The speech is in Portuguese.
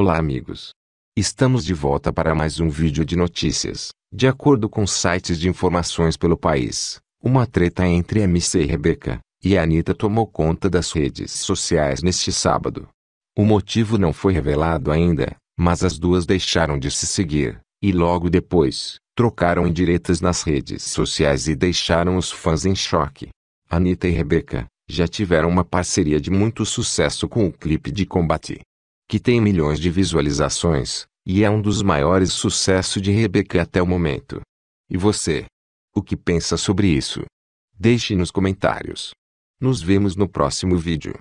Olá amigos! Estamos de volta para mais um vídeo de notícias. De acordo com sites de informações pelo país, uma treta entre MC Rebeca e Anitta tomou conta das redes sociais neste sábado. O motivo não foi revelado ainda, mas as duas deixaram de se seguir, e logo depois, trocaram indiretas nas redes sociais e deixaram os fãs em choque. Anitta e Rebeca já tiveram uma parceria de muito sucesso com o clipe de combate que tem milhões de visualizações, e é um dos maiores sucessos de Rebecca até o momento. E você? O que pensa sobre isso? Deixe nos comentários. Nos vemos no próximo vídeo.